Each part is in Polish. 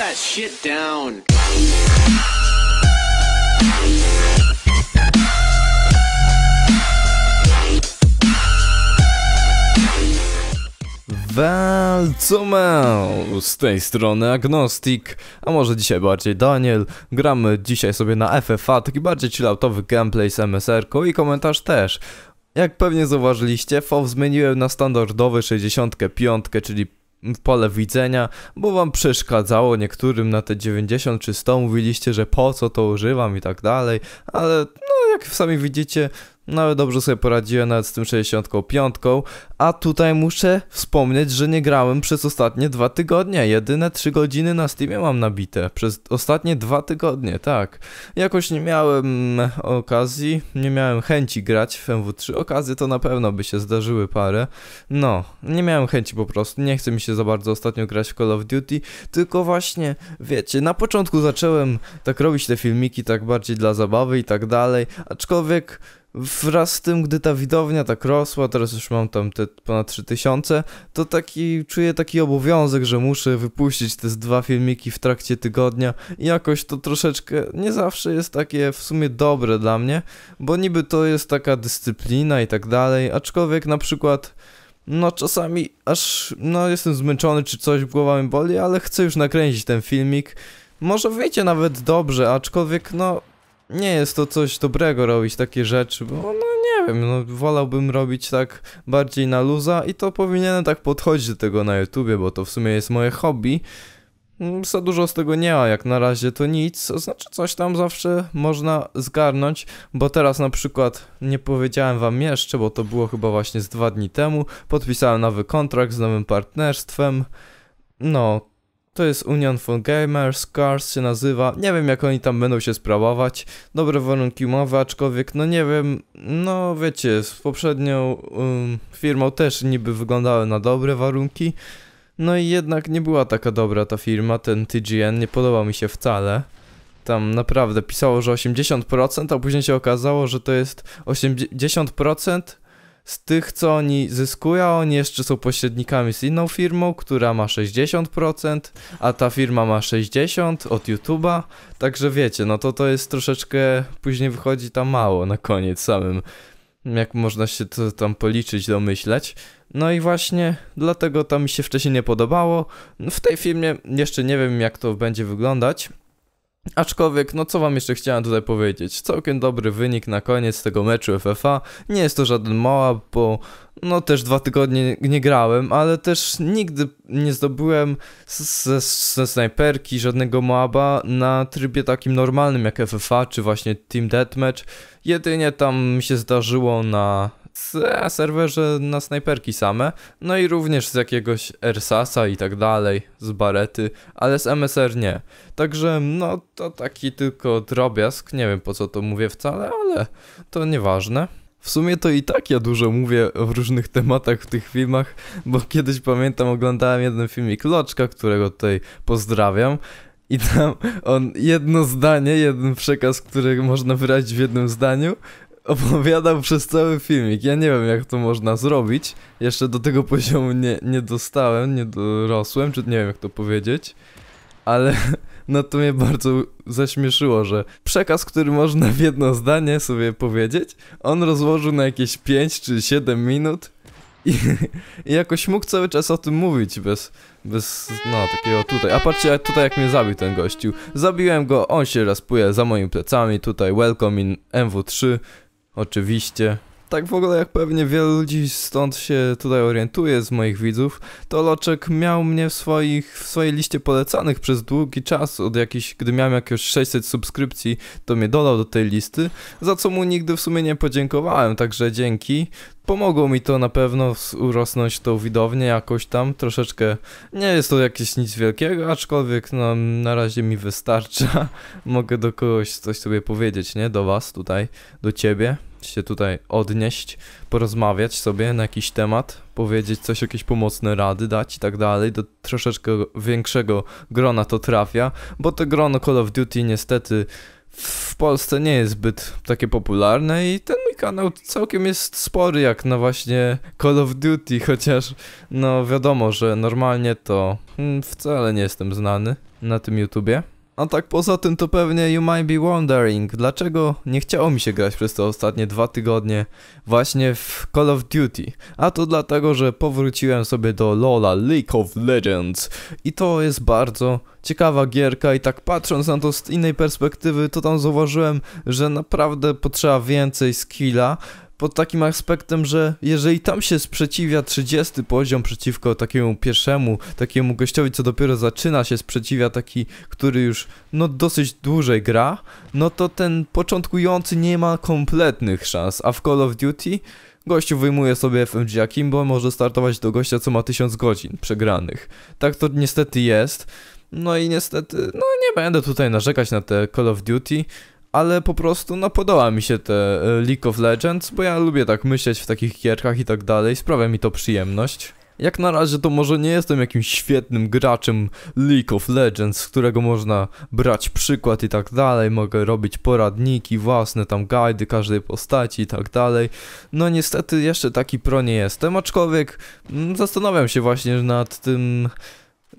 that shit down. Welcome! Z tej strony Agnostik, a może dzisiaj bardziej Daniel. Gramy dzisiaj sobie na FFA, taki bardziej chilloutowy gameplay z msr i komentarz też. Jak pewnie zauważyliście, FOW zmieniłem na standardowy 65, czyli pole widzenia, bo wam przeszkadzało niektórym na te 90 czy 100, mówiliście, że po co to używam i tak dalej, ale no jak sami widzicie, nawet no, dobrze sobie poradziłem nawet z tym 65, a tutaj muszę wspomnieć, że nie grałem przez ostatnie dwa tygodnie, jedyne 3 godziny na Steamie mam nabite, przez ostatnie dwa tygodnie, tak. Jakoś nie miałem mm, okazji, nie miałem chęci grać w MW3, okazje to na pewno by się zdarzyły parę, no, nie miałem chęci po prostu, nie chce mi się za bardzo ostatnio grać w Call of Duty, tylko właśnie, wiecie, na początku zacząłem tak robić te filmiki, tak bardziej dla zabawy i tak dalej, aczkolwiek wraz z tym, gdy ta widownia tak rosła, teraz już mam tam te ponad 3000, to taki czuję taki obowiązek, że muszę wypuścić te dwa filmiki w trakcie tygodnia i jakoś to troszeczkę nie zawsze jest takie w sumie dobre dla mnie, bo niby to jest taka dyscyplina i tak dalej, aczkolwiek na przykład no czasami aż no jestem zmęczony czy coś głowa mi boli, ale chcę już nakręcić ten filmik. Może wiecie nawet dobrze, aczkolwiek no nie jest to coś dobrego robić takie rzeczy, bo no nie wiem, no wolałbym robić tak bardziej na luza i to powinienem tak podchodzić do tego na YouTubie, bo to w sumie jest moje hobby. Mm, za dużo z tego nie ma, jak na razie to nic, znaczy coś tam zawsze można zgarnąć, bo teraz na przykład nie powiedziałem wam jeszcze, bo to było chyba właśnie z dwa dni temu, podpisałem nowy kontrakt z nowym partnerstwem, no, to jest Union for Gamers, Cars się nazywa, nie wiem jak oni tam będą się sprawować, dobre warunki umowy, aczkolwiek no nie wiem, no wiecie, z poprzednią um, firmą też niby wyglądały na dobre warunki, no i jednak nie była taka dobra ta firma, ten TGN, nie podoba mi się wcale. Tam naprawdę pisało, że 80%, a później się okazało, że to jest 80% z tych, co oni zyskują, oni jeszcze są pośrednikami z inną firmą, która ma 60%, a ta firma ma 60% od YouTube'a. Także wiecie, no to to jest troszeczkę, później wychodzi tam mało na koniec samym. Jak można się to tam policzyć, domyśleć. No i właśnie dlatego to mi się wcześniej nie podobało. W tej firmie jeszcze nie wiem, jak to będzie wyglądać. Aczkolwiek, no co wam jeszcze chciałem tutaj powiedzieć, całkiem dobry wynik na koniec tego meczu FFA, nie jest to żaden moab, bo no też dwa tygodnie nie grałem, ale też nigdy nie zdobyłem ze snajperki żadnego moaba na trybie takim normalnym jak FFA czy właśnie Team Deathmatch, jedynie tam mi się zdarzyło na z e, serwerze na snajperki same, no i również z jakiegoś Ersasa i tak dalej, z barety, ale z MSR nie. Także no to taki tylko drobiazg, nie wiem po co to mówię wcale, ale to nieważne. W sumie to i tak ja dużo mówię o różnych tematach w tych filmach, bo kiedyś pamiętam oglądałem jeden filmik Loczka, którego tutaj pozdrawiam. I tam on jedno zdanie, jeden przekaz, który można wyrazić w jednym zdaniu, opowiadał przez cały filmik. Ja nie wiem, jak to można zrobić. Jeszcze do tego poziomu nie, nie dostałem, nie dorosłem, czy nie wiem, jak to powiedzieć. Ale no to mnie bardzo zaśmieszyło, że przekaz, który można w jedno zdanie sobie powiedzieć, on rozłożył na jakieś 5 czy 7 minut i, i, jakoś mógł cały czas o tym mówić bez, bez, no takiego tutaj. A patrzcie tutaj jak mnie zabił ten gościu. Zabiłem go, on się raspuje za moimi plecami, tutaj welcome in MW3, Oczywiście. Tak w ogóle jak pewnie wielu ludzi stąd się tutaj orientuje z moich widzów, to Loczek miał mnie w, swoich, w swojej liście polecanych przez długi czas, od jakiś, gdy miałem jakieś 600 subskrypcji, to mnie dodał do tej listy, za co mu nigdy w sumie nie podziękowałem, także dzięki. Pomogło mi to na pewno urosnąć tą widownię jakoś tam troszeczkę. Nie jest to jakieś nic wielkiego, aczkolwiek no, na razie mi wystarcza. Mogę do kogoś coś sobie powiedzieć, nie? Do was tutaj, do ciebie, się tutaj odnieść, porozmawiać sobie na jakiś temat, powiedzieć coś, jakieś pomocne rady dać i tak dalej. Do troszeczkę większego grona to trafia, bo to grono Call of Duty niestety w Polsce nie jest zbyt takie popularne i ten mój kanał całkiem jest spory jak na właśnie Call of Duty, chociaż no wiadomo, że normalnie to hmm, wcale nie jestem znany na tym YouTubie. A tak poza tym to pewnie you might be wondering, dlaczego nie chciało mi się grać przez te ostatnie dwa tygodnie właśnie w Call of Duty. A to dlatego, że powróciłem sobie do LoL'a League of Legends i to jest bardzo ciekawa gierka i tak patrząc na to z innej perspektywy to tam zauważyłem, że naprawdę potrzeba więcej skilla, pod takim aspektem, że jeżeli tam się sprzeciwia 30 poziom przeciwko takiemu pierwszemu, takiemu gościowi, co dopiero zaczyna się sprzeciwia, taki, który już no dosyć dłużej gra, no to ten początkujący nie ma kompletnych szans, a w Call of Duty gościu wyjmuje sobie FMG Akimbo, może startować do gościa, co ma 1000 godzin przegranych. Tak to niestety jest. No i niestety, no nie będę tutaj narzekać na te Call of Duty, ale po prostu no podoba mi się te e, League of Legends, bo ja lubię tak myśleć w takich gierkach i tak dalej, sprawia mi to przyjemność. Jak na razie to może nie jestem jakimś świetnym graczem League of Legends, z którego można brać przykład i tak dalej, mogę robić poradniki własne, tam guide każdej postaci i tak dalej. No niestety jeszcze taki pro nie jestem, aczkolwiek mm, zastanawiam się właśnie nad tym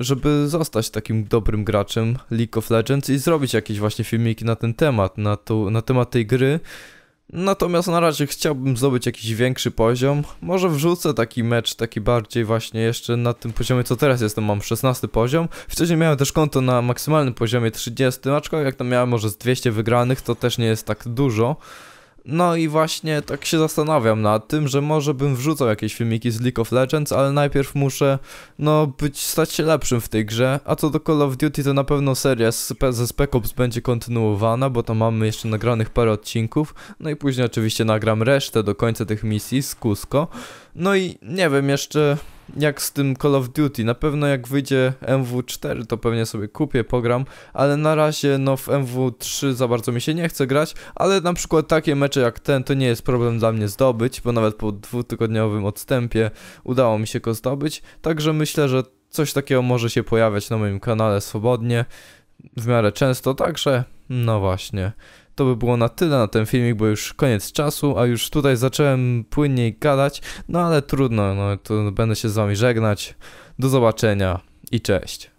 żeby zostać takim dobrym graczem League of Legends i zrobić jakieś właśnie filmiki na ten temat, na, tu, na temat tej gry. Natomiast na razie chciałbym zdobyć jakiś większy poziom. Może wrzucę taki mecz, taki bardziej właśnie jeszcze na tym poziomie, co teraz jestem, mam 16 poziom. Wcześniej miałem też konto na maksymalnym poziomie 30, aczkolwiek jak tam miałem może z 200 wygranych, to też nie jest tak dużo. No i właśnie tak się zastanawiam nad tym, że może bym wrzucał jakieś filmiki z League of Legends, ale najpierw muszę, no, być, stać się lepszym w tej grze. A co do Call of Duty, to na pewno seria z, ze Spec Ops będzie kontynuowana, bo tam mamy jeszcze nagranych parę odcinków. No i później oczywiście nagram resztę do końca tych misji z Kusko. No i nie wiem, jeszcze jak z tym Call of Duty. Na pewno jak wyjdzie MW4, to pewnie sobie kupię, pogram, ale na razie no w MW3 za bardzo mi się nie chce grać, ale na przykład takie mecze jak ten to nie jest problem dla mnie zdobyć, bo nawet po dwutygodniowym odstępie udało mi się go zdobyć, także myślę, że coś takiego może się pojawiać na moim kanale swobodnie, w miarę często, także no właśnie to by było na tyle na ten filmik, bo już koniec czasu, a już tutaj zacząłem płynniej gadać, no ale trudno, no to będę się z wami żegnać. Do zobaczenia i cześć.